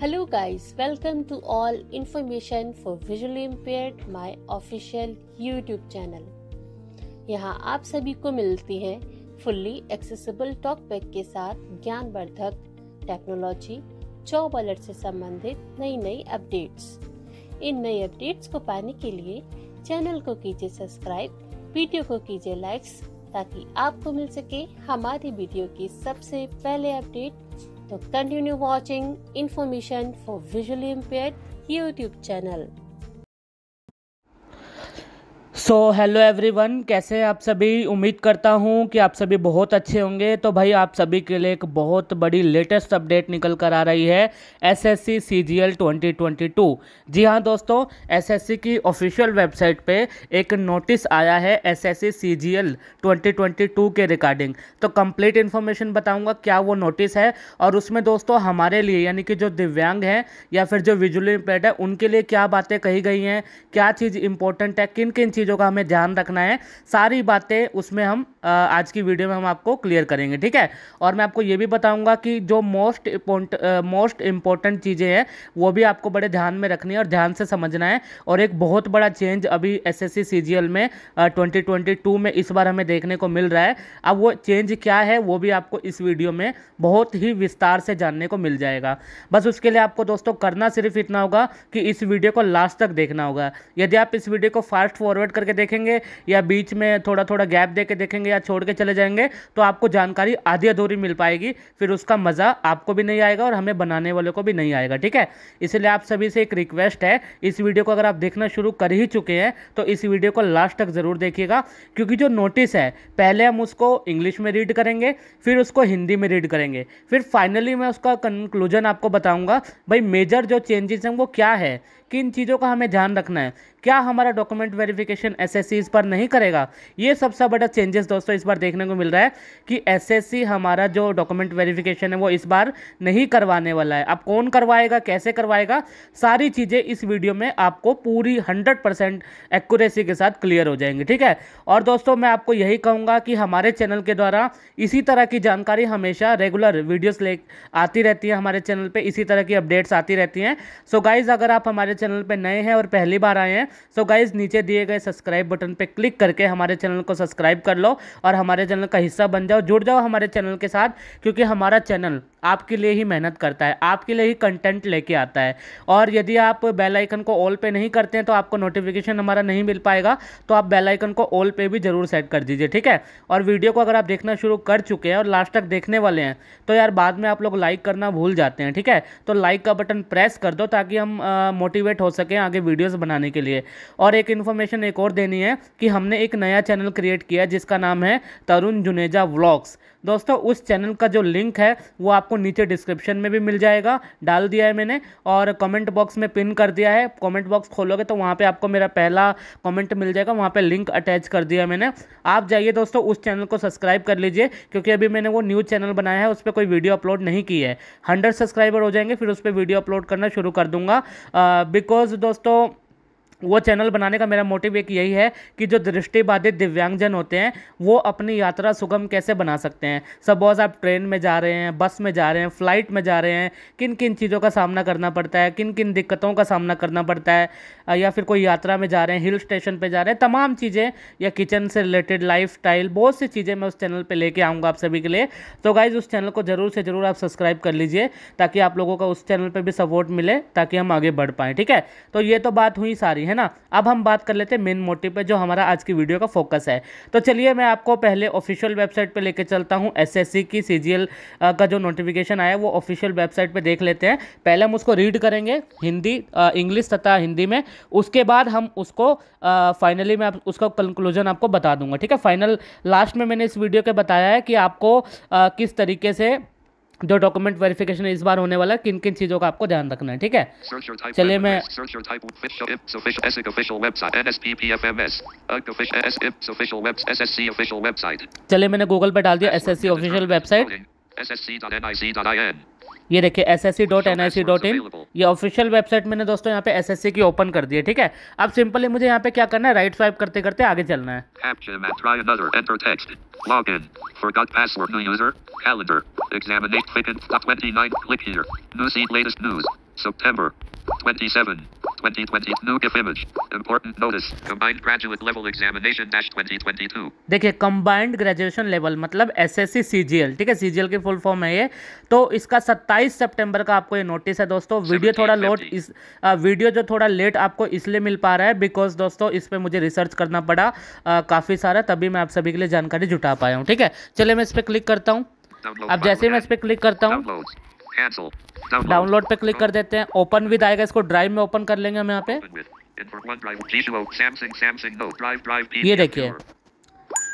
Hello guys welcome to all information for visually impaired my official YouTube channel यहां आप सभी को मिलती है फुल्ली एक्सेसिबल टॉक के साथ ज्ञानवर्धक टेक्नोलॉजी जॉब अलर्ट से संबंधित नई नई अपडेट्स इन नई अपडेट्स को पाने के लिए चैनल को कीजिए सब्सक्राइब वीडियो को कीजिए लाइक्स ताकि आपको मिल सके हमारी वीडियो की सबसे पहले update to continue watching information for visually impaired YouTube channel. So hello everyone कैसे आप सभी उम्मीद करता हूँ कि आप सभी बहुत अच्छे होंगे तो भाई आप सभी के लिए एक बहुत बड़ी लेटेस्ट अपडेट निकल कर आ रही है एसएससी सीजीएल 2022 जी हाँ दोस्तों एसएससी की ऑफिशियल वेबसाइट पे एक नोटिस आया है एसएससी सीजीएल 2022 के रिगार्डिंग तो कंप्लीट इन्फॉर्मेशन बताऊँगा क्या वो नोटिस है और उसमें दोस्तों हमारे लिए यानी कि जो दिव्यांग हैं या फिर जो विजुअली इम्पेड है उनके लिए क्या बातें कही गई हैं क्या चीज़ इंपॉर्टेंट है किन किन चीज़ों चीज़ों का हमें ध्यान रखना है सारी बातें उसमें हम आज की वीडियो में हम आपको क्लियर करेंगे ठीक है और मैं आपको ये भी बताऊंगा कि जो मोस्ट मोस्ट इम्पॉर्टेंट चीज़ें हैं वो भी आपको बड़े ध्यान में रखनी है और ध्यान से समझना है और एक बहुत बड़ा चेंज अभी एस एस सी सी में ट्वेंटी में इस बार हमें देखने को मिल रहा है अब वो चेंज क्या है वो भी आपको इस वीडियो में बहुत ही विस्तार से जानने को मिल जाएगा बस उसके लिए आपको दोस्तों करना सिर्फ इतना होगा कि इस वीडियो को लास्ट तक देखना होगा यदि आप इस वीडियो को फास्ट फॉरवर्ड कर करके देखेंगे या बीच में थोड़ा थोड़ा गैप दे देखेंगे या छोड़ के चले जाएंगे तो आपको जानकारी आधी अधूरी मिल पाएगी फिर उसका मज़ा आपको भी नहीं आएगा और हमें बनाने वाले को भी नहीं आएगा ठीक है इसलिए आप सभी से एक रिक्वेस्ट है इस वीडियो को अगर आप देखना शुरू कर ही चुके हैं तो इस वीडियो को लास्ट तक ज़रूर देखिएगा क्योंकि जो नोटिस है पहले हम उसको इंग्लिश में रीड करेंगे फिर उसको हिंदी में रीड करेंगे फिर फाइनली मैं उसका कंक्लूजन आपको बताऊंगा भाई मेजर जो चेंजेस हैं वो क्या है किन चीज़ों का हमें ध्यान रखना है क्या हमारा डॉक्यूमेंट वेरिफिकेशन इस पर नहीं करेगा ये सबसे बड़ा चेंजेस दोस्तों इस बार देखने को मिल रहा है कि एस एस सी हमारा जो डॉक्यूमेंट वेरिफिकेशन है वो इस बार नहीं करवाने वाला है अब कौन करवाएगा कैसे करवाएगा सारी चीज़ें इस वीडियो में आपको पूरी हंड्रेड परसेंट एक्यूरेसी के साथ क्लियर हो जाएंगी ठीक है और दोस्तों मैं आपको यही कहूँगा कि हमारे चैनल के द्वारा इसी तरह की जानकारी हमेशा रेगुलर वीडियोस ले आती रहती है हमारे चैनल पर इसी तरह की अपडेट्स आती रहती हैं सो गाइज़ अगर आप हमारे चैनल पे नए हैं और पहली बार आए हैं सो गाइज नीचे दिए गए सब्सक्राइब बटन पे क्लिक करके हमारे चैनल को सब्सक्राइब कर लो और हमारे चैनल का हिस्सा बन जाओ जुड़ जाओ हमारे चैनल के साथ क्योंकि हमारा चैनल आपके लिए ही मेहनत करता है आपके लिए ही कंटेंट लेके आता है और यदि आप बेल आइकन को ऑल पे नहीं करते हैं तो आपको नोटिफिकेशन हमारा नहीं मिल पाएगा तो आप बेल आइकन को ऑल पे भी ज़रूर सेट कर दीजिए ठीक है और वीडियो को अगर आप देखना शुरू कर चुके हैं और लास्ट तक देखने वाले हैं तो यार बाद में आप लोग लाइक करना भूल जाते हैं ठीक है तो लाइक का बटन प्रेस कर दो ताकि हम मोटिवेट मोटिवेट हो सकें आगे वीडियोस बनाने के लिए और एक इन्फॉर्मेशन एक और देनी है कि हमने एक नया चैनल क्रिएट किया जिसका नाम है तरुण जुनेजा व्लॉग्स दोस्तों उस चैनल का जो लिंक है वो आपको नीचे डिस्क्रिप्शन में भी मिल जाएगा डाल दिया है मैंने और कमेंट बॉक्स में पिन कर दिया है कमेंट बॉक्स खोलोगे तो वहाँ पर आपको मेरा पहला कमेंट मिल जाएगा वहाँ पर लिंक अटैच कर दिया मैंने आप जाइए दोस्तों उस चैनल को सब्सक्राइब कर लीजिए क्योंकि अभी मैंने वो न्यूज़ चैनल बनाया है उस पर कोई वीडियो अपलोड नहीं की है हंड्रेड सब्सक्राइबर हो जाएंगे फिर उस पर वीडियो अपलोड करना शुरू कर दूँगा बिकॉज दोस्तों वो चैनल बनाने का मेरा मोटिव एक यही है कि जो दृष्टिबाधित दिव्यांगजन होते हैं वो अपनी यात्रा सुगम कैसे बना सकते हैं सपोज आप ट्रेन में जा रहे हैं बस में जा रहे हैं फ्लाइट में जा रहे हैं किन किन चीज़ों का सामना करना पड़ता है किन किन दिक्कतों का सामना करना पड़ता है या फिर कोई यात्रा में जा रहे हैं हिल स्टेशन पर जा रहे हैं तमाम चीज़ें या किचन से रिलेटेड लाइफ बहुत सी चीज़ें मैं उस चैनल पर लेके आऊँगा आप सभी के लिए तो गाइज़ उस चैनल को ज़रूर से ज़रूर आप सब्सक्राइब कर लीजिए ताकि आप लोगों का उस चैनल पर भी सपोर्ट मिले ताकि हम आगे बढ़ पाएँ ठीक है तो ये तो बात हुई सारी है ना अब हम बात कर लेते हैं मेन मोटिव पे जो हमारा आज की वीडियो का फोकस है तो चलिए मैं आपको पहले ऑफिशियल वेबसाइट पे लेके चलता हूँ एसएससी की सीजीएल का जो नोटिफिकेशन आया वो ऑफिशियल वेबसाइट पे देख लेते हैं पहले हम उसको रीड करेंगे हिंदी इंग्लिश तथा हिंदी में उसके बाद हम उसको फाइनली मैं उसका कंक्लूजन आपको बता दूंगा ठीक है फाइनल लास्ट में मैंने इस वीडियो के बताया है कि आपको किस तरीके से जो डॉक्यूमेंट वेरिफिकेशन इस बार होने वाला है किन किन चीज़ों का आपको ध्यान रखना है ठीक है चलिए मैं चलिए मैंने गूगल पे डाल दिया S S C official website ये देखिए S S C dot N I C dot in ये ऑफिशियल वेबसाइट मैंने दोस्तों यहाँ पे एस एस सी की ओपन कर दी है ठीक है अब सिंपली मुझे यहाँ पे क्या करना है राइट स्वाइप करते करते आगे चलना है Calendar. Examinate. Click 29. Click here. New seat. Latest news. September. 27. 2020 देखिए कंबाइंड ग्रेजुएशन लेवल मतलब एस एस ठीक है सीजीएल की फुल फॉर्म है ये तो इसका 27 सितंबर का आपको ये नोटिस है दोस्तों वीडियो थोड़ा लोड इस आ, वीडियो जो थोड़ा लेट आपको इसलिए मिल पा रहा है बिकॉज दोस्तों इस पर मुझे रिसर्च करना पड़ा काफ़ी सारा तभी मैं आप सभी के लिए जानकारी जुटा पाया हूँ ठीक है चलिए मैं इस पर क्लिक करता हूँ अब जैसे मैं इस पर क्लिक करता हूँ डाउनलोड पे क्लिक कर देते हैं ओपन विद आएगा इसको ड्राइव में ओपन कर लेंगे हम यहाँ पे ये देखिए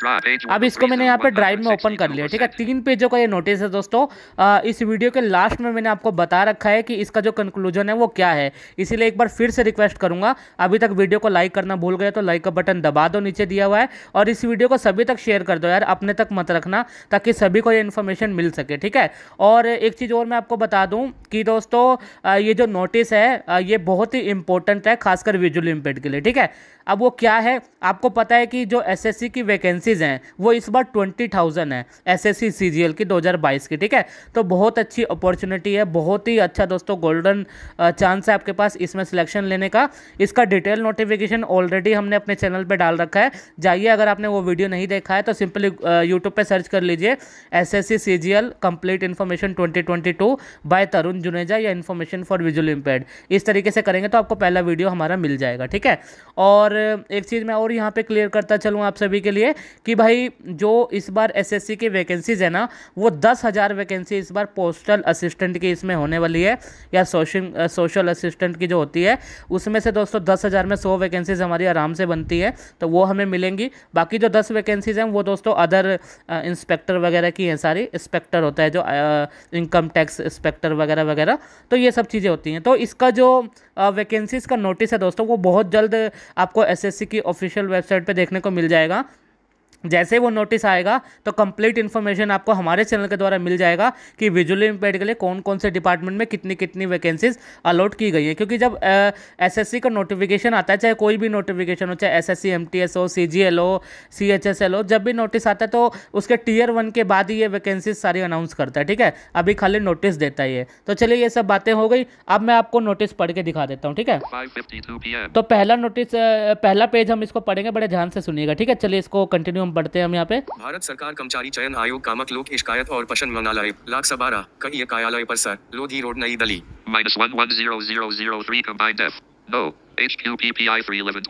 अब इसको मैंने यहाँ पे ड्राइव में ओपन कर लिया ठीक है तीन पेजों का ये नोटिस है दोस्तों आ, इस वीडियो के लास्ट में मैंने आपको बता रखा है कि इसका जो कंक्लूजन है वो क्या है इसीलिए एक बार फिर से रिक्वेस्ट करूंगा अभी तक वीडियो को लाइक करना भूल गया तो लाइक का बटन दबा दो नीचे दिया हुआ है और इस वीडियो को सभी तक शेयर कर दो यार अपने तक मत रखना ताकि सभी को ये इन्फॉर्मेशन मिल सके ठीक है और एक चीज़ और मैं आपको बता दूँ कि दोस्तों ये जो नोटिस है ये बहुत ही इंपॉर्टेंट है खासकर विजुअल इम्पेक्ट के लिए ठीक है अब वो क्या है आपको पता है कि जो एसएससी की वैकेंसीज़ हैं वो इस बार ट्वेंटी थाउजेंड है एस एस की 2022 की ठीक है तो बहुत अच्छी अपॉर्चुनिटी है बहुत ही अच्छा दोस्तों गोल्डन चांस है आपके पास इसमें सिलेक्शन लेने का इसका डिटेल नोटिफिकेशन ऑलरेडी हमने अपने चैनल पर डाल रखा है जाइए अगर आपने वो वीडियो नहीं देखा है तो सिंपली यूट्यूब पर सर्च कर लीजिए S S C complete information twenty by Tarun Juneja या इन्फॉर्मेशन फॉर विजुअल इम्पेड इस तरीके से करेंगे तो आपको पहला वीडियो हमारा मिल जाएगा ठीक है और और एक चीज़ मैं और यहाँ पे क्लियर करता चलूँ आप सभी के लिए कि भाई जो इस बार एसएससी की वैकेंसीज़ है ना वो दस हज़ार वैकेंसी इस बार पोस्टल असिस्टेंट की इसमें होने वाली है या सोशल सोशल असिस्टेंट की जो होती है उसमें से दोस्तों दस हज़ार में सौ वैकेंसीज़ हमारी आराम से बनती है तो वो हमें मिलेंगी बाकी जो दस वैकेंसीज़ हैं वो दोस्तों अदर इंस्पेक्टर वगैरह की हैं सारी इंस्पेक्टर होता है जो इनकम टैक्स इंस्पेक्टर वगैरह वगैरह तो ये सब चीज़ें होती हैं तो इसका जो वैकेंसीज़ का नोटिस है दोस्तों वो बहुत जल्द आपको एसएससी की ऑफिशियल वेबसाइट पे देखने को मिल जाएगा जैसे वो नोटिस आएगा तो कंप्लीट इन्फॉर्मेशन आपको हमारे चैनल के द्वारा मिल जाएगा कि विजुअली इम्पेयर के लिए कौन कौन से डिपार्टमेंट में कितनी कितनी वैकेंसीज अलॉट की गई है क्योंकि जब एसएससी का नोटिफिकेशन आता है चाहे कोई भी नोटिफिकेशन हो चाहे S S C M T S हो सी जी एल हो सी एच एस एल हो जब भी नोटिस आता है तो उसके टीयर वन के बाद ही ये वैकेंसीज सारी अनाउंस करता है ठीक है अभी खाली नोटिस देता ही है तो चलिए ये सब बातें हो गई अब मैं आपको नोटिस पढ़ के दिखा देता हूँ ठीक है तो पहला नोटिस पहला पेज हम इसको पढ़ेंगे बड़े ध्यान से सुनिएगा ठीक है चलिए इसको कंटिन्यू बढ़ते हैं हम यहाँ पे भारत सरकार कर्मचारी चयन आयोग कामक लोक शिकायत और पशन मंगालय लाख सबारा कई कार्यालय पर sir Lodhi road Nai Delhi minus one one zero zero zero three combined F no L E 2022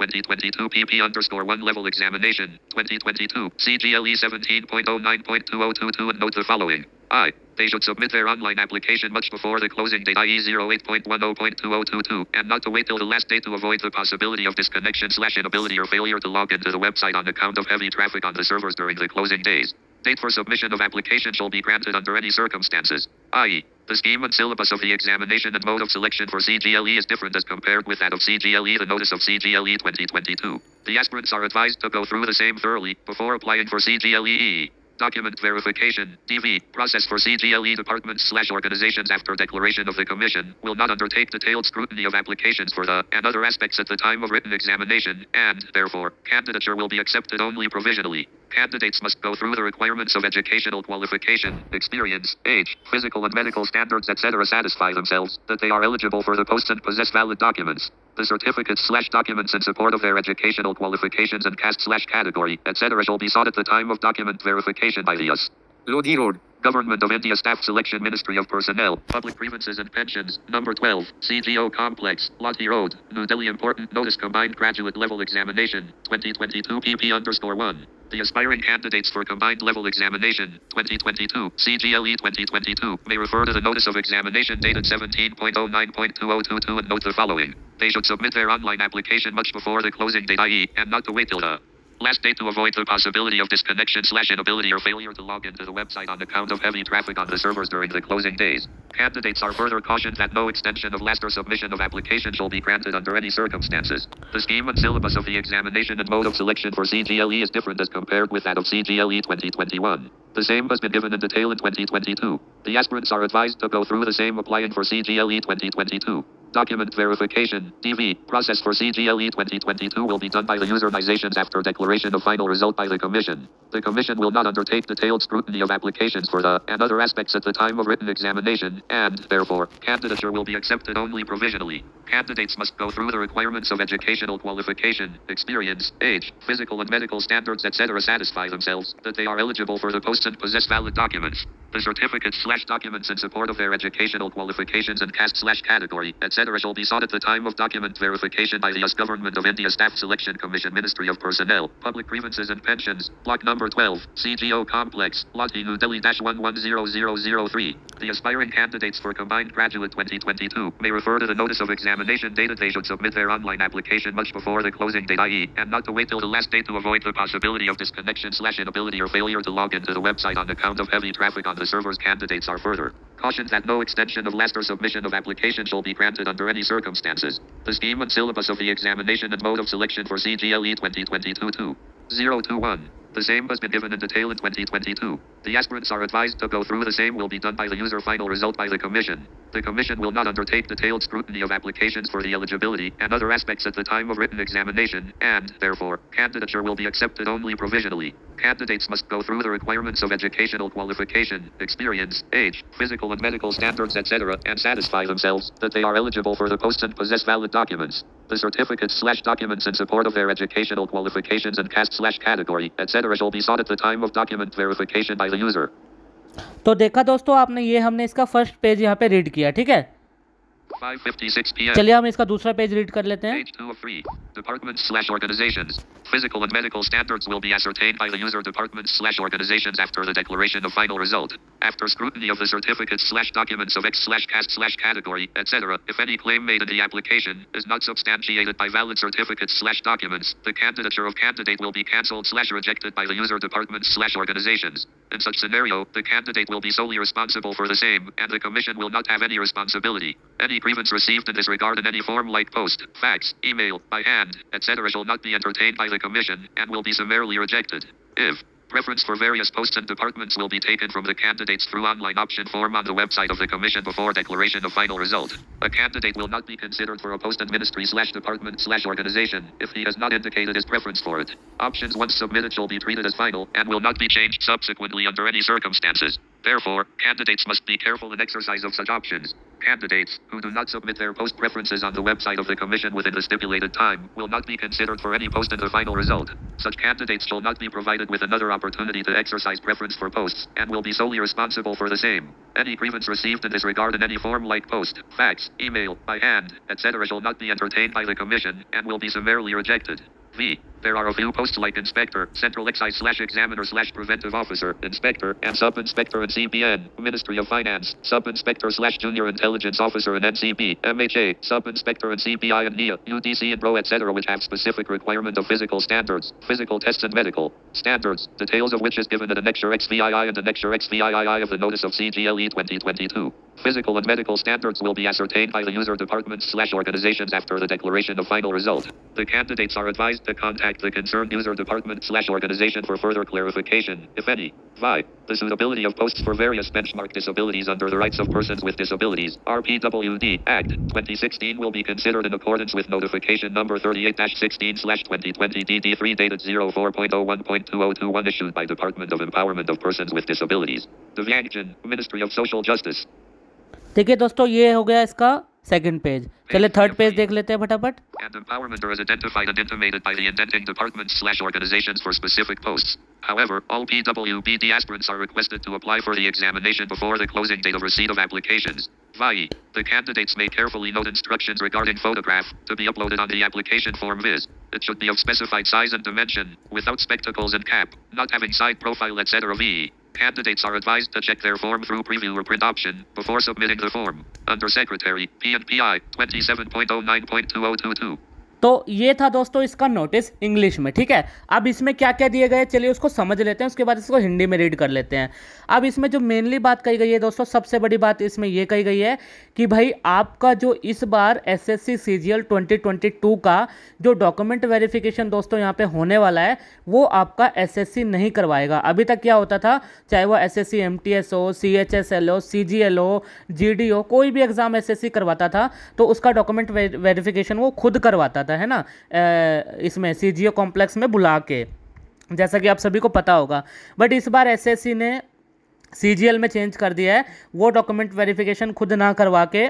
point O nine point two O two two and note the following I. They should submit their online application much before the closing date IE 08.10.2022 and not to wait till the last day to avoid the possibility of disconnection slash inability or failure to log into the website on account of heavy traffic on the servers during the closing days. Date for submission of application shall be granted under any circumstances, i.e., the scheme and syllabus of the examination and mode of selection for CGLE is different as compared with that of CGLE. The notice of CGLE 2022. The aspirants are advised to go through the same thoroughly before applying for CGLE. Document verification, DV, process for CGLE departments slash organizations after declaration of the commission, will not undertake detailed scrutiny of applications for the and other aspects at the time of written examination, and, therefore, candidature will be accepted only provisionally. Candidates must go through the requirements of educational qualification, experience, age, physical and medical standards, etc. satisfy themselves that they are eligible for the post and possess valid documents. The certificates slash documents in support of their educational qualifications and caste slash category, etc. shall be sought at the time of document verification by the US. Lodi Road. Government of India Staff Selection Ministry of Personnel, Public Grievances and Pensions, Number 12, CGO Complex, Lodi Road, New Delhi Important Notice Combined Graduate Level Examination, 2022 PP underscore 1. The aspiring candidates for Combined Level Examination, 2022, CGLE 2022, may refer to the Notice of Examination dated 17.09.2022 and note the following. They should submit their online application much before the closing date, i.e., and not to wait till the Last day to avoid the possibility of disconnection slash inability or failure to log into the website on account of heavy traffic on the servers during the closing days. Candidates are further cautioned that no extension of last or submission of application shall be granted under any circumstances. The scheme and syllabus of the examination and mode of selection for CGLE is different as compared with that of CGLE 2021. The same has been given in detail in 2022. The aspirants are advised to go through the same applying for CGLE 2022. Document verification, DV, process for CGLE 2022 will be done by the usernizations after declaration of final result by the Commission. The Commission will not undertake detailed scrutiny of applications for the and other aspects at the time of written examination, and, therefore, candidature will be accepted only provisionally. Candidates must go through the requirements of educational qualification, experience, age, physical and medical standards, etc. satisfy themselves that they are eligible for the post and possess valid documents. The certificates slash documents in support of their educational qualifications and caste slash category, etc shall be sought at the time of document verification by the US Government of India Staff Selection Commission Ministry of Personnel, Public Grievances and Pensions, Block Number 12, CGO Complex, Lati New Delhi 110003. The aspiring candidates for Combined Graduate 2022 may refer to the Notice of Examination date they should submit their online application much before the closing date, i.e., and not to wait till the last day to avoid the possibility of disconnection slash inability or failure to log into the website on account of heavy traffic on the servers. Candidates are further cautioned that no extension of last or submission of application shall be granted under any circumstances. The scheme and syllabus of the examination and mode of selection for CGLE 2022 021. The same has been given in detail in 2022. The aspirants are advised to go through the same will be done by the user final result by the Commission. The Commission will not undertake detailed scrutiny of applications for the eligibility and other aspects at the time of written examination, and, therefore, candidature will be accepted only provisionally. Candidates must go through the requirements of educational qualification, experience, age, physical and medical standards, etc., and satisfy themselves that they are eligible for the post and possess valid documents. The certificates slash documents in support of their educational qualifications and caste slash category, etc etc. shall be sought at the time of document verification by the user. तो देखा दोस्तों आपने ये हमने इसका first page यहाँ पे read किया ठीक है चलिए हम इसका दूसरा पेज रीड कर लेते हैं departments slash organizations. Physical and medical standards will be ascertained by the user departments slash organizations after the declaration of final result. After scrutiny of the certificates slash documents of X slash cast slash category, etc., if any claim made in the application is not substantiated by valid certificates slash documents, the candidature of candidate will be cancelled slash rejected by the user departments slash organizations. In such scenario, the candidate will be solely responsible for the same, and the commission will not have any responsibility. Any pre grievance received and disregard in any form like post, fax, email, by hand, etc. shall not be entertained by the Commission and will be summarily rejected. If preference for various posts and departments will be taken from the candidates through online option form on the website of the Commission before declaration of final result. A candidate will not be considered for a post in ministry slash department slash organization if he has not indicated his preference for it. Options once submitted shall be treated as final and will not be changed subsequently under any circumstances. Therefore, candidates must be careful in exercise of such options. Candidates who do not submit their post preferences on the website of the Commission within the stipulated time will not be considered for any post in the final result. Such candidates shall not be provided with another opportunity to exercise preference for posts and will be solely responsible for the same. Any grievance received in this regard in any form like post, fax, email, by hand, etc. shall not be entertained by the Commission and will be summarily rejected. V. There are a few posts like Inspector, Central Excise slash Examiner slash Preventive Officer, Inspector, and Sub-Inspector and CPN, Ministry of Finance, Sub-Inspector slash Junior Intelligence Officer and NCP, MHA, Sub-Inspector and CPI and NIA, UDC and BRO, etc. which have specific requirement of physical standards, physical tests and medical standards, details of which is given in Annexure XVII and Annexure XVIII of the Notice of CGLE 2022. Physical and medical standards will be ascertained by the user departments slash organizations after the declaration of final result. The candidates are advised to contact contact the concerned user department slash organization for further clarification, if any. 5. The suitability of posts for various benchmark disabilities under the Rights of Persons with Disabilities, RPWD, Act 2016 will be considered in accordance with notification number 38-16-2020-DD3 dated 04.01.2021 issued by Department of Empowerment of Persons with Disabilities. Devianjin, Ministry of Social Justice. ठीक है दोस्तों ये हो गया इसका second page चले third page देख लेते हैं फटाफट And empowerment are identified and intimated by the indenting departments slash organizations for specific posts. However, all PWBD aspirants are requested to apply for the examination before the closing date of receipt of applications. VAI. The candidates may carefully note instructions regarding photograph to be uploaded on the application form viz. It should be of specified size and dimension, without spectacles and cap, not having side profile etc. VE. Candidates are advised to check their form through preview or print option before submitting the form. Under Secretary, PNPI 27.09.2022. तो ये था दोस्तों इसका notice English में ठीक है अब इसमें क्या क्या दिए गए चलिए उसको समझ लेते हैं उसके बाद इसको हिंदी में रीड कर लेते हैं अब इसमें जो मेनली बात कही गई है दोस्तों सबसे बड़ी बात इसमें यह कही गई है कि भाई आपका जो इस बार S S C C G L twenty twenty two का जो डॉक्यूमेंट वेरिफिकेशन दोस्तों यहाँ पे होने वाला है वो आपका एस एस सी नहीं करवाएगा अभी तक क्या होता था चाहे वो S S C M T S O C H S L O C G L O G D O कोई भी एग्ज़ाम एस एस सी करवाता था तो उसका डॉक्यूमेंट वेरिफिकेशन वो खुद करवाता था जाता है ना इसमें सी कॉम्प्लेक्स में बुला के जैसा कि आप सभी को पता होगा बट इस बार एस ने सी में चेंज कर दिया है वो डॉक्यूमेंट वेरिफिकेशन खुद ना करवा के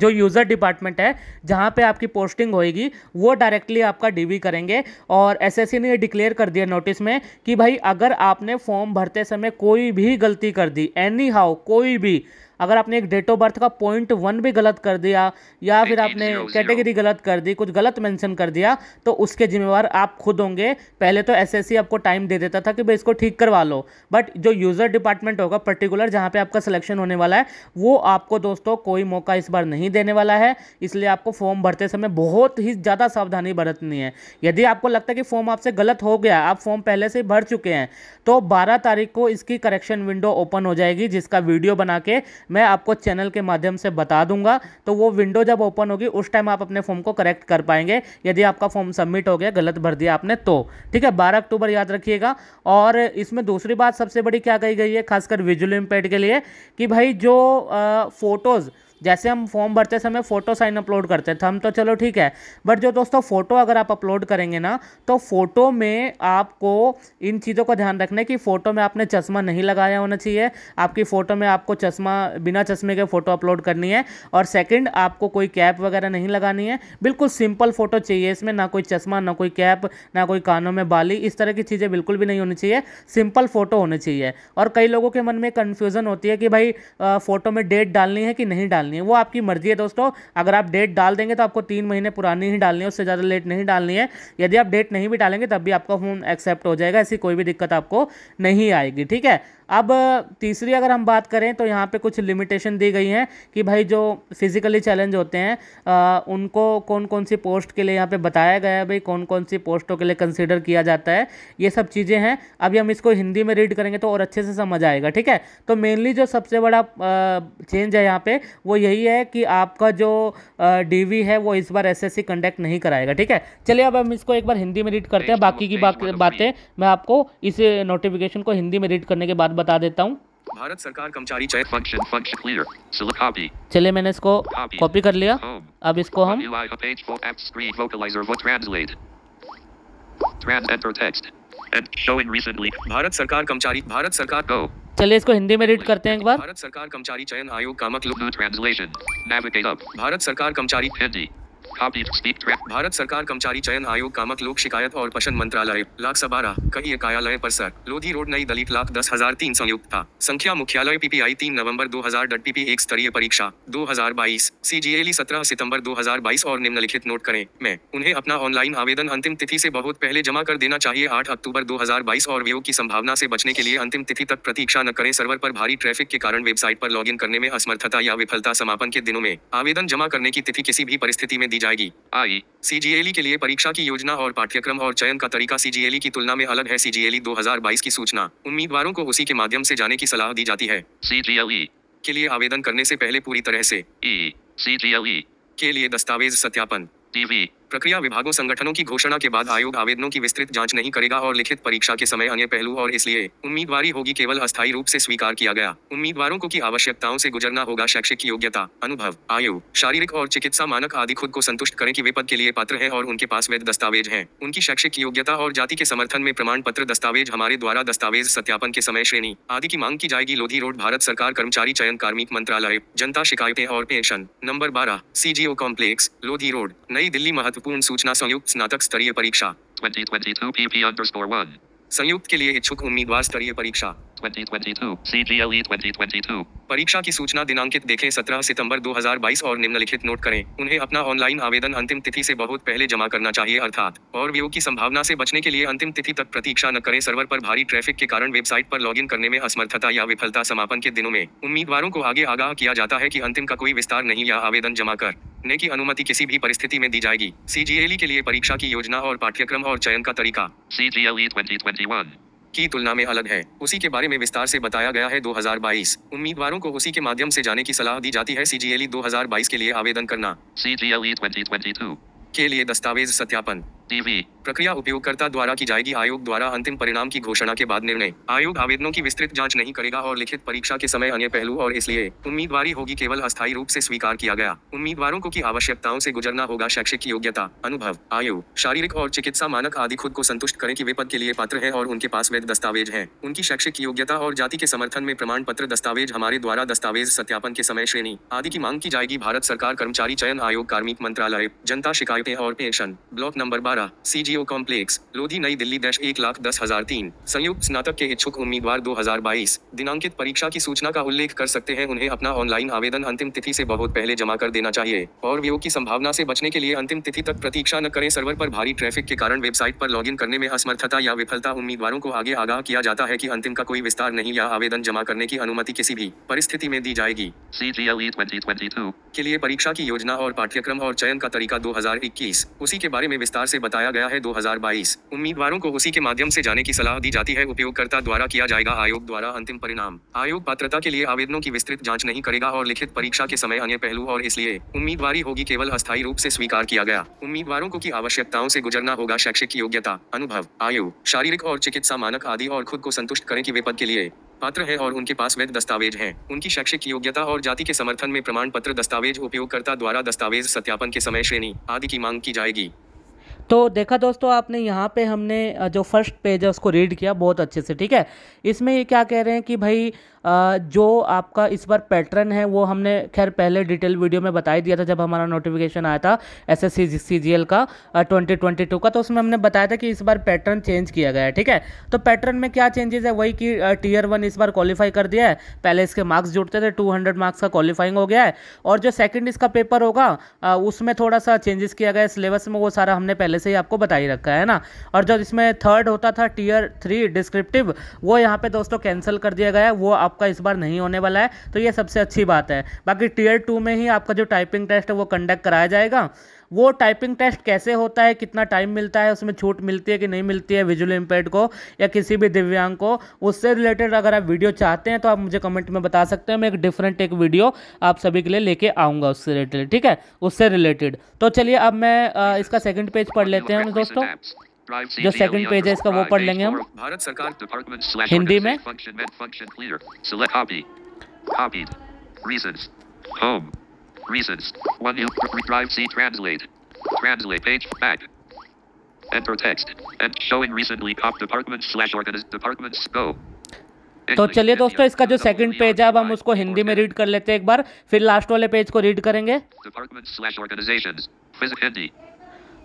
जो यूज़र डिपार्टमेंट है जहाँ पे आपकी पोस्टिंग होएगी वो डायरेक्टली आपका डीवी करेंगे और एसएससी ने ये डिक्लेयर कर दिया नोटिस में कि भाई अगर आपने फॉर्म भरते समय कोई भी गलती कर दी एनी हाउ कोई भी अगर आपने एक डेट ऑफ बर्थ का पॉइंट वन भी गलत कर दिया या फिर आपने कैटेगरी गलत कर दी कुछ गलत मैंशन कर दिया तो उसके जिम्मेवार आप खुद होंगे पहले तो एस आपको टाइम दे देता था कि भाई इसको ठीक करवा लो बट जो यूज़र डिपार्टमेंट होगा पर्टिकुलर जहाँ पर आपका सिलेक्शन होने वाला है वो आपको दोस्तों कोई मौका इस बार नहीं देने वाला है इसलिए आपको फॉर्म भरते समय बहुत ही ज़्यादा सावधानी बरतनी है यदि आपको लगता है कि फॉर्म आपसे गलत हो गया आप फॉर्म पहले से भर चुके हैं तो बारह तारीख को इसकी करेक्शन विंडो ओपन हो जाएगी जिसका वीडियो बना के मैं आपको चैनल के माध्यम से बता दूंगा तो वो विंडो जब ओपन होगी उस टाइम आप अपने फॉर्म को करेक्ट कर पाएंगे यदि आपका फॉर्म सबमिट हो गया गलत भर दिया आपने तो ठीक है बारह अक्टूबर याद रखिएगा और इसमें दूसरी बात सबसे बड़ी क्या कही गई है खासकर विजुअल इम्पैक्ट के लिए कि भाई जो फ़ोटोज़ जैसे हम फॉर्म भरते समय फ़ोटो साइन अपलोड करते थे हम तो चलो ठीक है बट जो दोस्तों फ़ोटो अगर आप अपलोड करेंगे ना तो फ़ोटो में आपको इन चीज़ों का ध्यान रखना है कि फ़ोटो में आपने चश्मा नहीं लगाया होना चाहिए आपकी फ़ोटो में आपको चश्मा बिना चश्मे के फ़ोटो अपलोड करनी है और सेकेंड आपको कोई कैप वगैरह नहीं लगानी है बिल्कुल सिंपल फ़ोटो चाहिए इसमें ना कोई चश्मा ना कोई कैप ना कोई कानों में बाली इस तरह की चीज़ें बिल्कुल भी नहीं होनी चाहिए सिंपल फ़ोटो होनी चाहिए और कई लोगों के मन में कन्फ्यूज़न होती है कि भाई फ़ोटो में डेट डालनी है कि नहीं डालनी डालनी है वो आपकी मर्जी है दोस्तों अगर आप डेट डाल देंगे तो आपको तीन महीने पुरानी ही डालनी है उससे ज़्यादा लेट नहीं डालनी है यदि आप डेट नहीं भी डालेंगे तब भी आपका फोन एक्सेप्ट हो जाएगा ऐसी कोई भी दिक्कत आपको नहीं आएगी ठीक है अब तीसरी अगर हम बात करें तो यहाँ पे कुछ लिमिटेशन दी गई हैं कि भाई जो फिज़िकली चैलेंज होते हैं आ, उनको कौन कौन सी पोस्ट के लिए यहाँ पे बताया गया है भाई कौन कौन सी पोस्टों के लिए कंसिडर किया जाता है ये सब चीज़ें हैं अभी हम इसको हिंदी में रीड करेंगे तो और अच्छे से समझ आएगा ठीक है तो मेनली जो सबसे बड़ा चेंज है यहाँ पर वो यही है कि आपका जो डी है वो इस बार एस कंडक्ट नहीं कराएगा ठीक है चलिए अब हम इसको एक बार हिंदी में रीड करते हैं बाकी की मतलब बातें मैं आपको इस नोटिफिकेशन को हिंदी में रीड करने के बाद बता देता हूँ भारत सरकार कर्मचारी चयन function function clear select copy चलिए मैंने इसको कॉपी कर लिया अब इसको हम भारत सरकार कर्मचारी भारत सरकार को चलिए इसको हिंदी में रीड करते हैं एक बार भारत सरकार कर्मचारी चयन आयोग का मतलब ट्रांसलेशन भारत सरकार कर्मचारी हिंदी भारत सरकार कर्मचारी चयन आयोग कामक लोक शिकायत और पशन मंत्रालय लाख सबारा कई कार्यालय पर सर लोधी रोड नई दलित लाख दस हजार तीन संयुक्त था संख्या मुख्यालय पीपीआई तीन नवंबर दो हजार डट पीपी एक स्तरीय परीक्षा दो हजार बाईस सी जी एल सत्रह सितम्बर दो हजार बाईस और निम्नलिखित नोट करें मैं उन्हें अपना ऑनलाइन आवेदन अंतिम तिथि से बहुत पहले जमा कर देना चाहिए आठ अक्टूबर दो हजार बाईस और वियोग की संभावना से बचने के लिए अंतिम तिथि तक प्रतीक्षा न करें सर्वर पर भारी ट्रैफिक के कारण वेबसाइट पर इन करने में असमर्थता या विफलता समापन के दिनों में आवेदन जमा करने की तिथि किसी भी परिस्थिति में दी दी जाएगी आई सीजीएलई e के लिए परीक्षा की योजना और पाठ्यक्रम और चयन का तरीका सीजीएलई e की तुलना में अलग है e सीजीएलई 2022 की सूचना उम्मीदवारों को उसी के माध्यम से जाने की सलाह दी जाती है सीजीएलई के लिए आवेदन करने से पहले पूरी तरह से ई सीजीएलई के लिए दस्तावेज सत्यापन टीवी प्रक्रिया विभागों संगठनों की घोषणा के बाद आयोग आवेदनों की विस्तृत जांच नहीं करेगा और लिखित परीक्षा के समय अन्य पहलू और इसलिए उम्मीदवारी होगी केवल अस्थायी रूप से स्वीकार किया गया उम्मीदवारों को की आवश्यकताओं से गुजरना होगा शैक्षिक योग्यता अनुभव आयु शारीरिक और चिकित्सा मानक आदि खुद को संतुष्ट करें की वे पद के लिए पात्र है और उनके पास वैध दस्तावेज है उनकी शैक्षिक योग्यता और जाति के समर्थन में प्रमाण पत्र दस्तावेज हमारे द्वारा दस्तावेज सत्यापन के समय श्रेणी आदि की मांग की जाएगी लोधी रोड भारत सरकार कर्मचारी चयन कार्मिक मंत्रालय जनता शिकायतें और पेंशन नंबर बारह सी कॉम्प्लेक्स लोधी रोड नई दिल्ली महत्व महत्वपूर्ण सूचना संयुक्त स्नातक स्तरीय परीक्षा संयुक्त के लिए इच्छुक उम्मीदवार स्तरीय परीक्षा 2022 e परीक्षा की सूचना दिनांकित देखें 17 सितंबर 2022 और निम्नलिखित नोट करें उन्हें अपना ऑनलाइन आवेदन अंतिम तिथि से बहुत पहले जमा करना चाहिए अर्थात और व्यू की संभावना से बचने के लिए अंतिम तिथि तक प्रतीक्षा न करें सर्वर पर भारी ट्रैफिक के कारण वेबसाइट पर लॉगिन करने में असमर्थता या विफलता समापन के दिनों में उम्मीदवारों को आगे आगाह किया जाता है की अंतिम का कोई विस्तार नहीं या आवेदन जमा कर ने की अनुमति किसी भी परिस्थिति में दी जाएगी सी e के लिए परीक्षा की योजना और पाठ्यक्रम और चयन का तरीका सीजीएलई 2021 की तुलना में अलग है उसी के बारे में विस्तार से बताया गया है 2022 उम्मीदवारों को उसी के माध्यम से जाने की सलाह दी जाती है e सी 2022 के लिए आवेदन करना सी e के लिए दस्तावेज सत्यापन टीवी प्रक्रिया उपयोगकर्ता द्वारा की जाएगी आयोग द्वारा अंतिम परिणाम की घोषणा के बाद निर्णय आयोग आवेदनों की विस्तृत जांच नहीं करेगा और लिखित परीक्षा के समय अन्य पहलू और इसलिए उम्मीदवारी होगी केवल अस्थायी रूप से स्वीकार किया गया उम्मीदवारों को की आवश्यकताओं से गुजरना होगा शैक्षिक योग्यता अनुभव आयु शारीरिक और चिकित्सा मानक आदि खुद को संतुष्ट करें की वे पद के लिए पात्र है और उनके पास वैध दस्तावेज है उनकी शैक्षिक योग्यता और जाति के समर्थन में प्रमाण पत्र दस्तावेज हमारे द्वारा दस्तावेज सत्यापन के समय श्रेणी आदि की मांग की जाएगी भारत सरकार कर्मचारी चयन आयोग कार्मिक मंत्रालय जनता शिकायतें और पेंशन ब्लॉक नंबर बारह अठारह सी जी ओ कॉम्प्लेक्स लोधी नई दिल्ली डैश एक लाख दस हजार तीन संयुक्त स्नातक के इच्छुक उम्मीदवार दो हजार बाईस दिनांकित परीक्षा की सूचना का उल्लेख कर सकते हैं उन्हें अपना ऑनलाइन आवेदन अंतिम तिथि से बहुत पहले जमा कर देना चाहिए और वियोग की संभावना से बचने के लिए अंतिम तिथि तक प्रतीक्षा न करें सर्वर पर भारी ट्रैफिक के कारण वेबसाइट पर लॉगिन करने में असमर्थता या विफलता उम्मीदवारों को आगे आगाह किया जाता है की अंतिम का कोई विस्तार नहीं या आवेदन जमा करने की अनुमति किसी भी परिस्थिति में दी जाएगी e के लिए परीक्षा की योजना और पाठ्यक्रम और चयन का तरीका दो उसी के बारे में विस्तार से बताया गया है 2022 उम्मीदवारों को उसी के माध्यम से जाने की सलाह दी जाती है उपयोगकर्ता द्वारा किया जाएगा आयोग द्वारा अंतिम परिणाम आयोग पात्रता के लिए आवेदनों की विस्तृत जाँच नहीं करेगा और लिखित परीक्षा के समय अन्य पहलू और इसलिए उम्मीदवारी होगी केवल अस्थायी रूप ऐसी स्वीकार किया गया उम्मीदवारों को की आवश्यकताओं ऐसी गुजरना होगा शैक्षिक योग्यता अनुभव आयु शारीरिक और चिकित्सा मानक आदि और खुद को संतुष्ट करें की विपद के लिए पात्र है और उनके पास वैध दस्तावेज हैं उनकी शैक्षिक योग्यता और जाति के समर्थन में प्रमाण पत्र दस्तावेज उपयोगकर्ता द्वारा दस्तावेज सत्यापन के समय श्रेणी आदि की मांग की जाएगी तो देखा दोस्तों आपने यहाँ पे हमने जो फर्स्ट पेज है उसको रीड किया बहुत अच्छे से ठीक है इसमें ये क्या कह रहे हैं कि भाई जो आपका इस बार पैटर्न है वो हमने खैर पहले डिटेल वीडियो में बता दिया था जब हमारा नोटिफिकेशन आया था एस एस सी का ट्वेंटी ट्वेंटी टू का तो उसमें हमने बताया था कि इस बार पैटर्न चेंज किया गया है ठीक है तो पैटर्न में क्या चेंजेस है वही कि टीयर वन इस बार क्वालिफाई कर दिया है पहले इसके मार्क्स जुड़ते थे हंड्रेड मार्क्स का क्वालिफाइंग हो गया है और जो सेकेंड इसका पेपर होगा उसमें थोड़ा सा चेंजेस किया गया है सिलेबस में वो सारा हमने पहले से ही आपको बता ही रखा है ना और जब इसमें थर्ड होता था टीयर थ्री डिस्क्रिप्टिव वो यहाँ पर दोस्तों कैंसिल कर दिया गया है वो आप आपका इस बार नहीं होने वाला है तो ये सबसे अच्छी बात है बाकी टीयर टू में ही आपका जो टाइपिंग टेस्ट है वो कंडक्ट कराया जाएगा वो टाइपिंग टेस्ट कैसे होता है कितना टाइम मिलता है उसमें छूट मिलती है कि नहीं मिलती है विजुअल इम्पेयर्ड को या किसी भी दिव्यांग को उससे रिलेटेड अगर आप वीडियो चाहते हैं तो आप मुझे कमेंट में बता सकते हैं मैं एक डिफरेंट एक वीडियो आप सभी के लिए लेके आऊँगा उससे रिलेटेड ठीक है उससे रिलेटेड तो चलिए अब मैं इसका सेकेंड पेज पढ़ लेते हैं दोस्तों जो सेकंड पेज है इसका वो पढ़ लेंगे हम भारत सरकार हिंदी में तो चलिए दोस्तों इसका जो सेकंड पेज है अब हम उसको हिंदी में रीड कर लेते हैं एक बार फिर लास्ट वाले पेज को रीड करेंगे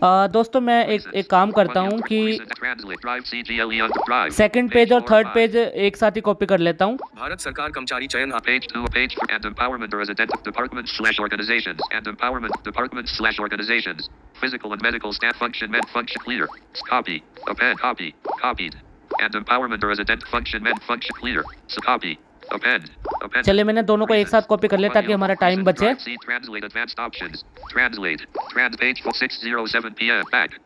दोस्तों मैं एक एक काम करता हूँ कि सेकंड पेज और थर्ड पेज एक साथ ही कॉपी कर लेता हूँ भारत सरकार कर्मचारी चयन page two page and empowerment resident department slash organisations and empowerment department slash organisations physical and medical staff function med function clear copy append copy copied and empowerment resident function med function clear copy चलिए मैंने दोनों को एक साथ copy कर लिया ताकि हमारा टाइम बचे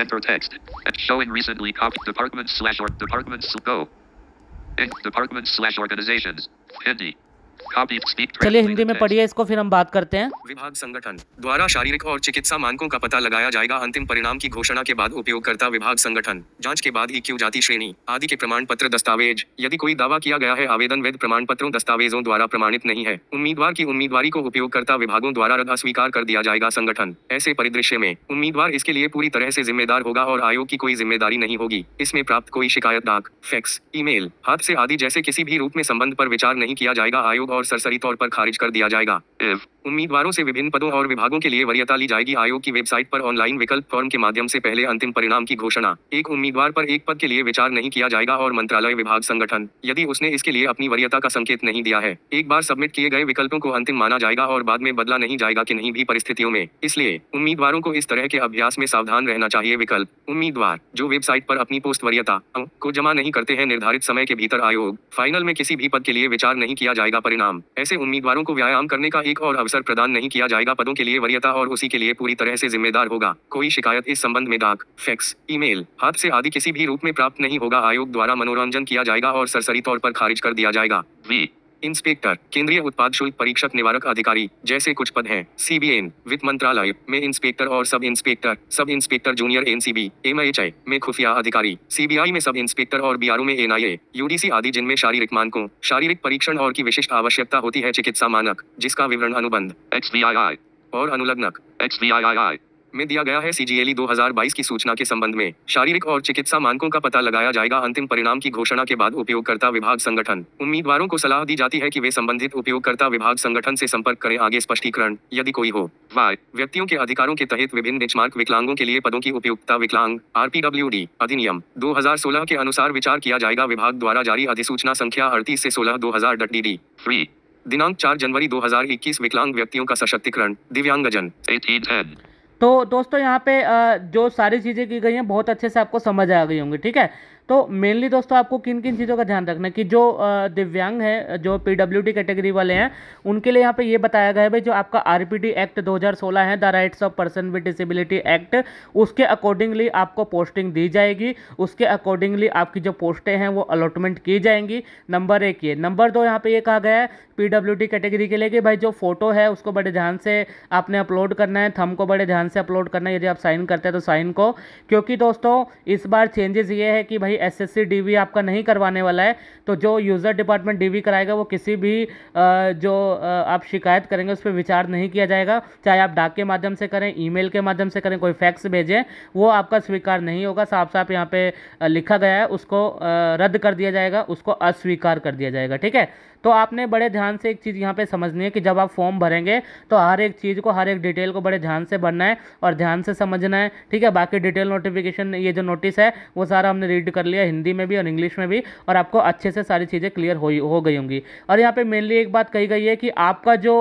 Enter text. Showing recently copied department slash or department go. Department slash organizations. Hindi. चलिए हिंदी में पढ़िए इसको फिर हम बात करते हैं विभाग संगठन द्वारा शारीरिक और चिकित्सा मानकों का पता लगाया जाएगा अंतिम परिणाम की घोषणा के बाद उपयोगकर्ता विभाग संगठन जांच के बाद ई जाति श्रेणी आदि के प्रमाण पत्र दस्तावेज यदि कोई दावा किया गया है आवेदन वैध प्रमाण पत्रों दस्तावेजों द्वारा प्रमाणित नहीं है उम्मीदवार की उम्मीदवारी को उपयोगकर्ता विभागों द्वारा रद्द स्वीकार कर दिया जाएगा संगठन ऐसे परिदृश्य में उम्मीदवार इसके लिए पूरी तरह ऐसी जिम्मेदार होगा और आयोग की कोई जिम्मेदारी नहीं होगी इसमें प्राप्त कोई शिकायत डाक फैक्स ई हाथ ऐसी आदि जैसे किसी भी रूप में संबंध आरोप विचार नहीं किया जाएगा आयोग अयोग और सरसरी तौर पर खारिज कर दिया जाएगा उम्मीदवारों से विभिन्न पदों और विभागों के लिए वरीयता ली जाएगी आयोग की वेबसाइट पर ऑनलाइन विकल्प फॉर्म के माध्यम से पहले अंतिम परिणाम की घोषणा एक उम्मीदवार पर एक पद के लिए विचार नहीं किया जाएगा और मंत्रालय विभाग संगठन यदि उसने इसके लिए अपनी वरीयता का संकेत नहीं दिया है एक बार सबमिट किए गए विकल्पों को अंतिम माना जाएगा और बाद में बदला नहीं जाएगा की नहीं भी परिस्थितियों में इसलिए उम्मीदवारों को इस तरह के अभ्यास में सावधान रहना चाहिए विकल्प उम्मीदवार जो वेबसाइट पर अपनी पोस्ट वरीयता को जमा नहीं करते हैं निर्धारित समय के भीतर आयोग फाइनल में किसी भी पद के लिए विचार नहीं किया जाएगा परिणाम परिणाम ऐसे उम्मीदवारों को व्यायाम करने का एक और अवसर प्रदान नहीं किया जाएगा पदों के लिए वरीयता और उसी के लिए पूरी तरह से जिम्मेदार होगा कोई शिकायत इस संबंध में डाक फैक्स ईमेल हाथ से आदि किसी भी रूप में प्राप्त नहीं होगा आयोग द्वारा मनोरंजन किया जाएगा और सरसरी तौर पर खारिज कर दिया जाएगा इंस्पेक्टर केंद्रीय उत्पाद शुल्क परीक्षक निवारक अधिकारी जैसे कुछ पद हैं सीबीएन वित्त मंत्रालय में इंस्पेक्टर और sub inspector sub inspector junior NCB MHI में खुफिया अधिकारी सीबीआई में सब इंस्पेक्टर और बीआरओ में एनआईए यूडीसी आदि जिनमें शारीरिक मानकों शारीरिक परीक्षण और की विशिष्ट आवश्यकता होती है चिकित्सा मानक जिसका विवरण अनुबंध एक्स और अनुलग्नक एक्स में दिया गया है सीजीएलई 2022 की सूचना के संबंध में शारीरिक और चिकित्सा मानकों का पता लगाया जाएगा अंतिम परिणाम की घोषणा के बाद उपयोगकर्ता विभाग संगठन उम्मीदवारों को सलाह दी जाती है कि वे संबंधित उपयोगकर्ता विभाग संगठन से संपर्क करें आगे स्पष्टीकरण यदि कोई हो वाय व्यक्तियों के अधिकारों के तहत विभिन्न बेचमार्क विकलांगों के लिए पदों की उपयोगता विकलांग आर अधिनियम सोलह के अनुसार विचार किया जाएगा विभाग द्वारा जारी अधिसूचना संख्या अड़तीस से सोलह दो हजार डी दिनांक चार जनवरी इक्कीस विकलांग व्यक्तियों का सशक्तिकरण दिव्यांगजन तो दोस्तों यहाँ पे जो सारी चीज़ें की गई हैं बहुत अच्छे से आपको समझ आ गई होंगी ठीक है तो मेनली दोस्तों आपको किन किन चीज़ों का ध्यान रखना है कि जो दिव्यांग है जो पीडब्ल्यूडी कैटेगरी वाले हैं उनके लिए यहाँ पे ये बताया गया है भाई जो आपका आरपीटी एक्ट 2016 है the rights of person with disability act उसके अकॉर्डिंगली आपको पोस्टिंग दी जाएगी उसके अकॉर्डिंगली आपकी जो पोस्टें हैं वो अलॉटमेंट की जाएंगी नंबर एक ये नंबर दो यहाँ पर ये कहा गया है पी कैटेगरी के लिए कि भाई जो फोटो है उसको बड़े ध्यान से आपने अपलोड करना है थम को बड़े ध्यान से अपलोड करना है यदि आप साइन करते हैं तो साइन को क्योंकि दोस्तों इस बार चेंजेस ये है कि भाई एसएससी डीवी आपका नहीं करवाने वाला है तो जो यूज़र डिपार्टमेंट डीवी कराएगा वो किसी भी जो आप शिकायत करेंगे उस पर विचार नहीं किया जाएगा चाहे आप डाक के माध्यम से करें ईमेल के माध्यम से करें कोई फैक्स भेजें वो आपका स्वीकार नहीं होगा साफ साफ यहाँ पे लिखा गया है उसको रद्द कर दिया जाएगा उसको अस्वीकार कर दिया जाएगा ठीक है तो आपने बड़े ध्यान से एक चीज़ यहाँ पे समझनी है कि जब आप फॉर्म भरेंगे तो हर एक चीज़ को हर एक डिटेल को बड़े ध्यान से भरना है और ध्यान से समझना है ठीक है बाकी डिटेल नोटिफिकेशन ये जो नोटिस है वो सारा हमने रीड कर लिया हिंदी में भी और इंग्लिश में भी और आपको अच्छे से सारी चीज़ें क्लियर हो हो गई होंगी और यहाँ पर मेनली एक बात कही गई है कि आपका जो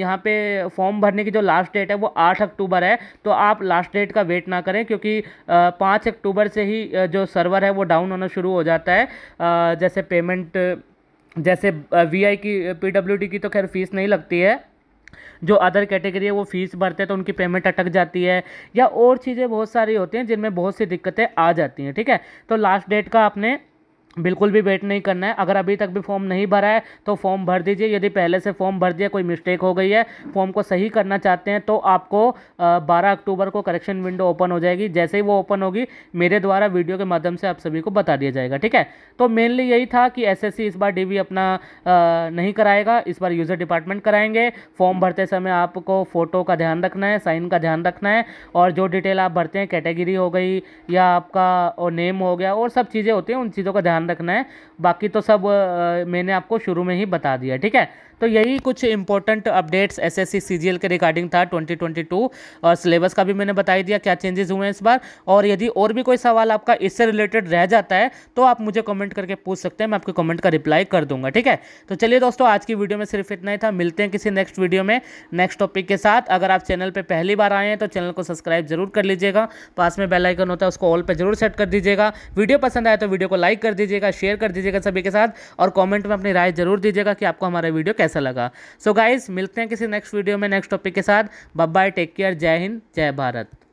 यहाँ पर फॉर्म भरने की जो लास्ट डेट है वो आठ अक्टूबर है तो आप लास्ट डेट का वेट ना करें क्योंकि पाँच अक्टूबर से ही जो सर्वर है वो डाउन होना शुरू हो जाता है जैसे पेमेंट जैसे वीआई की पीडब्ल्यूडी की तो खैर फीस नहीं लगती है जो अदर कैटेगरी है वो फीस भरते हैं तो उनकी पेमेंट अटक जाती है या और चीज़ें बहुत सारी होती हैं जिनमें बहुत सी दिक्कतें आ जाती हैं ठीक है तो लास्ट डेट का आपने बिल्कुल भी वेट नहीं करना है अगर अभी तक भी फॉर्म नहीं भरा है तो फॉर्म भर दीजिए यदि पहले से फॉर्म भर दिया कोई मिस्टेक हो गई है फॉर्म को सही करना चाहते हैं तो आपको बारह अक्टूबर को करेक्शन विंडो ओपन हो जाएगी जैसे ही वो ओपन होगी मेरे द्वारा वीडियो के माध्यम से आप सभी को बता दिया जाएगा ठीक है तो मेनली यही था कि एस इस बार डी अपना आ, नहीं कराएगा इस बार यूज़र डिपार्टमेंट कराएंगे फॉर्म भरते समय आपको फ़ोटो का ध्यान रखना है साइन का ध्यान रखना है और जो डिटेल आप भरते हैं कैटेगरी हो गई या आपका और नेम हो गया और सब चीज़ें होती हैं उन चीज़ों का ध्यान रखना है बाकी तो सब मैंने आपको शुरू में ही बता दिया ठीक है तो यही कुछ important updates S S C के रिगार्डिंग था 2022 और सिलेबस का भी मैंने बताई दिया क्या चेंजेस हुए हैं इस बार और यदि और भी कोई सवाल आपका इससे रिलेटेड रह जाता है तो आप मुझे कमेंट करके पूछ सकते हैं मैं आपके कमेंट का रिप्लाई कर दूंगा ठीक है तो चलिए दोस्तों आज की वीडियो में सिर्फ इतना ही था मिलते हैं किसी नेक्स्ट वीडियो में नेक्स्ट टॉपिक के साथ अगर आप चैनल पर पहली बार आए हैं तो चैनल को सब्सक्राइब जरूर कर लीजिएगा पास में बेलाइकन होता है उसको ऑल पर जरूर सेट कर दीजिएगा वीडियो पसंद आए तो वीडियो को लाइक कर दीजिएगा शेयर कर दीजिएगा सभी के साथ और कॉमेंट में अपनी राय जरूर दीजिएगा कि आपको हमारा वीडियो कैसे कैसा लगा सो so गाइज मिलते हैं किसी नेक्स्ट वीडियो में नेक्स्ट टॉपिक के साथ बाय टेक केयर जय हिंद जय भारत